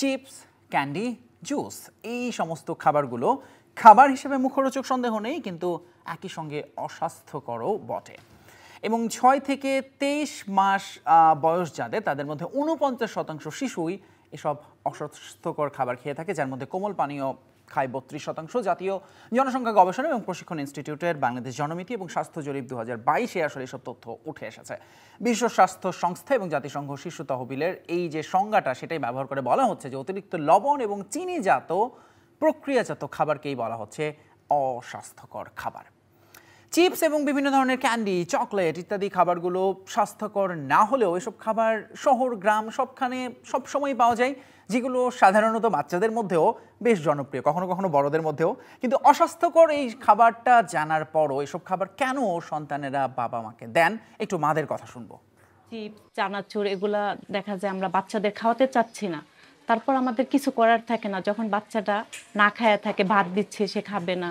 chips candy juice এই সমস্ত খাবারগুলো খাবার হিসেবে মুখরোচক সন্দেহ নেই কিন্তু একই সঙ্গে অস্বাস্থ্যকরও বটে এবং ছয় থেকে তেইশ মাস বয়স যাদের তাদের মধ্যে উনপঞ্চাশ শতাংশ শিশুই এসব অস্বাস্থ্যকর খাবার খেয়ে থাকে যার মধ্যে কোমল পানীয় খায় বত্রিশ শতাংশ জাতীয় জনসংখ্যা গবেষণা এবং প্রশিক্ষণ ইনস্টিটিউটের বাংলাদেশ জনমিতি এবং স্বাস্থ্য জরিপ দু হাজার বাইশে আসলে এসব তথ্য উঠে এসেছে বিশ্ব স্বাস্থ্য সংস্থা এবং জাতিসংঘ শিশু তহবিলের এই যে সংজ্ঞাটা সেটাই ব্যবহার করে বলা হচ্ছে যে অতিরিক্ত লবণ এবং চিনিজাত প্রক্রিয়াজাত খাবারকেই বলা হচ্ছে অস্বাস্থ্যকর খাবার চিপস এবং বিভিন্ন ধরনের ক্যান্ডি চকলেট ইত্যাদি খাবারগুলো স্বাস্থ্যকর না হলেও এসব খাবার শহর গ্রাম সবখানে সবসময় পাওয়া যায় যেগুলো সাধারণত বাচ্চাদের মধ্যেও বেশ জনপ্রিয় কখনো কখনো বড়দের মধ্যেও কিন্তু অস্বাস্থ্যকর এই খাবারটা জানার পরও এসব খাবার কেন সন্তানেরা বাবা মাকে দেন একটু মাদের কথা শুনবো চিপস চানাচুর এগুলা দেখা যায় আমরা বাচ্চাদের খাওয়াতে চাচ্ছি না তারপর আমাদের কিছু করার থাকে না যখন বাচ্চাটা না খায়া থাকে ভাত দিচ্ছে সে খাবে না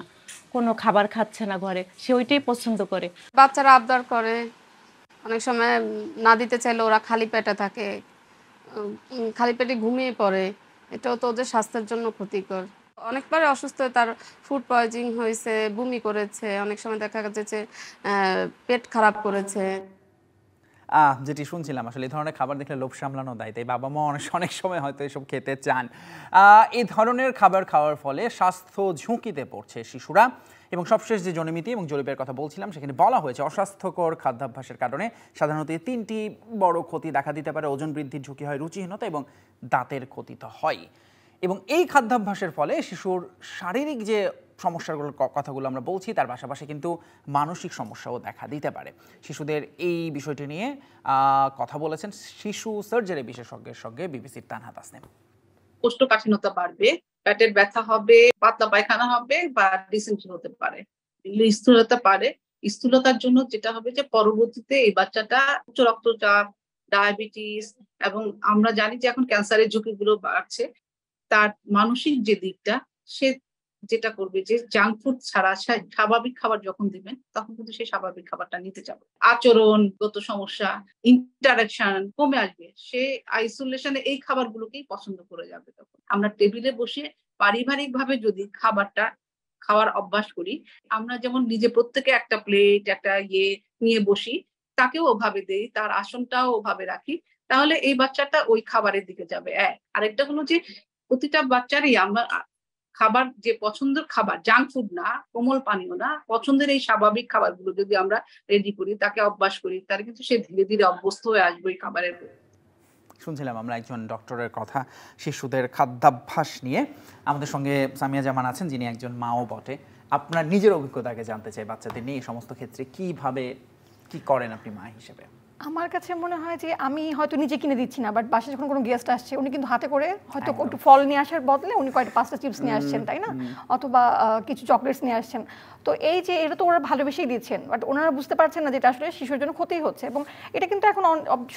কোনো খাবার খাচ্ছে না ঘরে সে ওইটাই পছন্দ করে বাচ্চারা আবদার করে অনেক সময় না দিতে চাইলে ওরা খালি পেটে থাকে খালি পেটে ঘুমিয়ে পড়ে এটাও তো ওদের স্বাস্থ্যের জন্য ক্ষতিকর অনেকবার অসুস্থ তার ফুড পয়জিং হয়েছে বমি করেছে অনেক সময় দেখা গেছে যে পেট খারাপ করেছে যেটি শুনছিলাম আসলে এই ধরনের খাবার দেখলে লোভ সামলানো দায় তাই বাবা মা অনেক অনেক সময় হয়তো এসব খেতে চান এই ধরনের খাবার খাওয়ার ফলে স্বাস্থ্য ঝুঁকিতে পড়ছে শিশুরা এবং সবশেষ যে জনমিতি এবং জরিপের কথা বলছিলাম সেখানে বলা হয়েছে অস্বাস্থ্যকর খাদ্যাভ্যাসের কারণে সাধারণত এই তিনটি বড় ক্ষতি দেখা দিতে পারে ওজন বৃদ্ধির ঝুঁকি হয় রুচিহীনতা এবং দাঁতের ক্ষতি তো হয় এবং এই খাদ্যাভ্যাসের ফলে শিশুর শারীরিক যে সমস্যাগুলোর কথাগুলো আমরা বলছি তার পাশাপাশি কিন্তু মানসিক সমস্যাও দেখা দিতে পারে শিশুদের এই বিষয়টি নিয়ে কথা বলেছেন শিশু সার্জারি বিশেষজ্ঞের সঙ্গে বিবিসির তানহাত আসনেম কোষ্ঠকাঠিন্যতা বাড়বে পেটের ব্যথা হবে পাতলা পায়খানা হবে বা ডিসেন্ট্রি হতে পারে স্থূলতা পারে স্থূলতার জন্য যেটা হবে যে পরবর্তীতে এই বাচ্চাটা উচ্চ রক্তচাপ ডায়াবেটিস এবং আমরা জানি যে এখন ক্যান্সারের ঝুঁকিগুলো বাড়ছে তার মানসিক যে দিকটা সে যেটা করবে যে জাঙ্ক ফুড ছাড়া স্বাভাবিক খাবার যখন দিবেন তখন কিন্তু সেই স্বাভাবিক খাবারটা নিতে যাবে আচরণগত সমস্যা ইন্টারাকশন কমে আসবে সে আইসোলেশনে এই খাবারগুলোকেই পছন্দ করে যাবে তখন আমরা টেবিলে বসে পারিবারিক ভাবে যদি খাবারটা খাওয়ার অভ্যাস করি আমরা যেমন নিজে প্রত্যেকে একটা প্লেট একটা ইয়ে নিয়ে বসি তাকেও ওভাবে দেই তার আসনটাও ওভাবে রাখি তাহলে এই বাচ্চাটা ওই খাবারের দিকে যাবে এক আরেকটা হলো যে প্রতিটা বাচ্চারই আমরা খাবার যে পছন্দের খাবার জাঙ্ক ফুড না কোমল পানীয় না পছন্দের এই স্বাভাবিক খাবারগুলো যদি আমরা রেডি করি তাকে অভ্যাস করি তার কিন্তু সে ধীরে ধীরে অভ্যস্ত হয়ে আসবে ওই খাবারের শুনছিলাম আমরা একজন ডক্টরের কথা শিশুদের খাদ্যাভ্যাস নিয়ে আমাদের সঙ্গে সামিয়া জামান আছেন যিনি একজন মাও বটে আপনার নিজের অভিজ্ঞতাকে জানতে চাই বাচ্চাদের নিয়ে এই সমস্ত ক্ষেত্রে কিভাবে কি করেন আপনি মা হিসেবে আমার কাছে মনে হয় যে আমি হয়তো নিজে কিনে দিচ্ছি না বাট বাসায় যখন কোনো গেস্ট আসছে উনি কিন্তু হাতে করে হয়তো একটু ফল নিয়ে আসার বদলে উনি কয়েকটা পাঁচটা চিপস নিয়ে আসছেন তাই না অথবা কিছু চকলেটস নিয়ে আসছেন তো এই যে এটা তো ওরা ভালোবেসেই দিচ্ছেন বাট ওনারা বুঝতে পারছেন না যেটা আসলে শিশুর জন্য ক্ষতি হচ্ছে এবং এটা কিন্তু এখন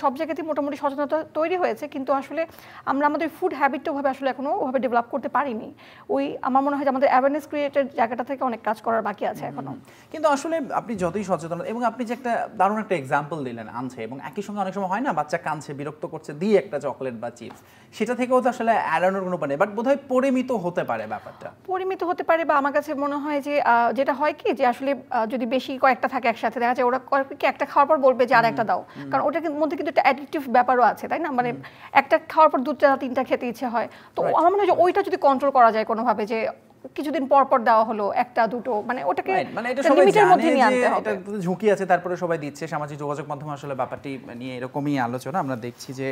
সব জায়গাতেই মোটামুটি সচেতনতা তৈরি হয়েছে কিন্তু আসলে আমরা আমাদের ফুড হ্যাবিটটা ওভাবে আসলে এখনও ওভাবে ডেভেলপ করতে পারিনি ওই আমার মনে হয় যে আমাদের অ্যাওয়ারনেস ক্রিয়েটের জায়গাটা থেকে অনেক কাজ করার বাকি আছে এখনও কিন্তু আসলে আপনি যতই সচেতন এবং আপনি যে একটা দারুণ একটা এক্সাম্পল দিলেন কানছে এবং একই সঙ্গে অনেক সময় হয় না বাচ্চা কানছে বিরক্ত করছে দিয়ে একটা চকলেট বা চিপস সেটা থেকেও তো আসলে এড়ানোর কোনো উপায় নেই বাট বোধহয় পরিমিত হতে পারে ব্যাপারটা পরিমিত হতে পারে বা আমার কাছে মনে হয় যে যেটা হয় কি যে আসলে যদি বেশি কয়েকটা থাকে একসাথে দেখা যায় ওরা কি একটা খাওয়ার পর বলবে যে আর একটা দাও কারণ ওটার মধ্যে কিন্তু একটা অ্যাডিকটিভ ব্যাপারও আছে তাই না মানে একটা খাওয়ার পর দুটা তিনটা খেতে ইচ্ছে হয় তো আমার মনে হয় যে ওইটা যদি কন্ট্রোল করা যায় কোনোভাবে যে কিছুদিন পর পর দেওয়া হলো একটা দুটো মানে ওটাকে লিমিটের মানে মধ্যে নিয়ে আনতে হবে এটা ঝুঁকি আছে তারপরে সবাই দিচ্ছে সামাজিক যোগাযোগ মাধ্যমে আসলে ব্যাপারটি নিয়ে এরকমই আলোচনা আমরা দেখছি যে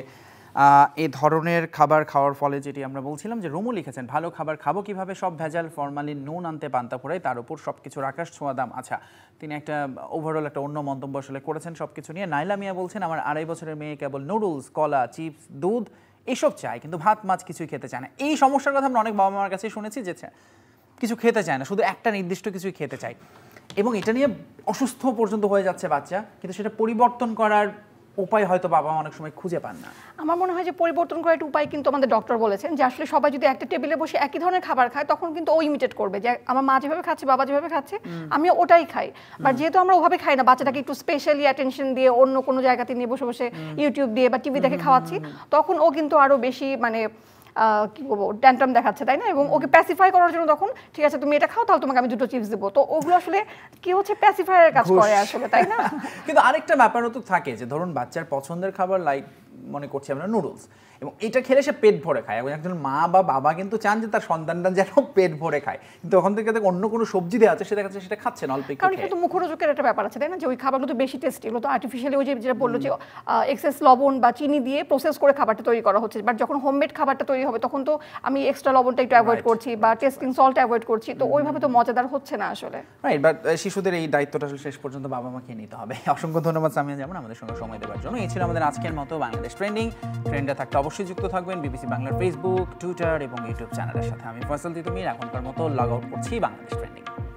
এ ধরনের খাবার খাওয়ার ফলে যেটি আমরা বলছিলাম যে রুমু লিখেছেন ভালো খাবার খাবো কিভাবে সব ভেজাল ফরমালিন নুন আনতে পান্তা ফুরাই তার উপর সব কিছুর আকাশ ছোঁয়া দাম আচ্ছা তিনি একটা ওভারঅল একটা অন্য মন্তব্য আসলে করেছেন সব কিছু নিয়ে নাইলা মিয়া বলছেন আমার আড়াই বছরের মেয়ে কেবল নুডলস কলা চিপস দুধ এইসব চায় কিন্তু ভাত মাছ কিছুই খেতে চায় না এই সমস্যার কথা আমরা অনেক বাবা মার কাছে শুনেছি যে কিছু খেতে চায় না শুধু একটা নির্দিষ্ট কিছুই খেতে চায় এবং এটা নিয়ে অসুস্থ পর্যন্ত হয়ে যাচ্ছে বাচ্চা কিন্তু সেটা পরিবর্তন করার উপায় হয়তো বাবা অনেক সময় খুঁজে পান না আমার মনে হয় যে পরিবর্তন করার একটা উপায় কিন্তু আমাদের ডক্টর বলেছেন যে আসলে সবাই যদি একটা টেবিলে বসে একই ধরনের খাবার খায় তখন কিন্তু ও ইমিটেট করবে যে আমার মা যেভাবে খাচ্ছে বাবা যেভাবে খাচ্ছে আমি ওটাই খাই বা যেহেতু আমরা ওভাবে খাই না বাচ্চাটাকে একটু স্পেশালি অ্যাটেনশন দিয়ে অন্য কোনো জায়গাতে নিয়ে বসে বসে ইউটিউব দিয়ে বা টিভি দেখে খাওয়াচ্ছি তখন ও কিন্তু আরও বেশি মানে কি বলবো ট্যান্টাম দেখাচ্ছে তাই না এবং ওকে প্যাসিফাই করার জন্য তখন ঠিক আছে তুমি এটা খাও তাহলে তোমাকে আমি দুটো চিপস দেবো তো ওগুলো আসলে কি হচ্ছে প্যাসিফায়ারের কাজ করে আসলে তাই না কিন্তু আরেকটা ব্যাপারও তো থাকে যে ধরুন বাচ্চার পছন্দের খাবার লাইক মনে করছি আমরা নুডলস এবং এটা খেলে সে পেট ভরে খায় এবং একজন মা বা বাবা কিন্তু চান যে তার সন্তানটা যেন পেট ভরে খায় কিন্তু ওখান থেকে অন্য কোনো সবজি দেওয়া আছে সেটা কাছে সেটা খাচ্ছে অল্প একটু কিন্তু মুখরোচকের একটা ব্যাপার আছে তাই না যে ওই খাবারগুলো তো বেশি টেস্টি ওগুলো তো আর্টিফিশিয়ালি ওই যেটা বললো যে এক্সেস লবণ বা চিনি দিয়ে প্রসেস করে খাবারটা তৈরি করা হচ্ছে বাট যখন হোমমেড খাবারটা তৈরি হবে তখন তো আমি এক্সট্রা লবণটা একটু অ্যাভয়েড করছি বা টেস্টিং সল্ট অ্যাভয়েড করছি তো ওইভাবে তো মজাদার হচ্ছে না আসলে রাইট বাট শিশুদের এই দায়িত্বটা আসলে শেষ পর্যন্ত বাবা মাকে নিতে হবে অসংখ্য ধন্যবাদ সামিয়া যেমন আমাদের সঙ্গে সময় দেওয়ার জন্য এই ছিল আমাদের আজকের মতো বাংলাদেশ ট্রেন্ডিং ট্রেন্ডে থাকতে অবশ্যই অবশ্যই যুক্ত থাকবেন বিবিসি বাংলার ফেসবুক টুইটার এবং ইউটিউব চ্যানেলের সাথে আমি ফয়সল তিতুমির এখনকার মতো লগ আউট করছি বাংলাদেশ ট্রেন্ডিং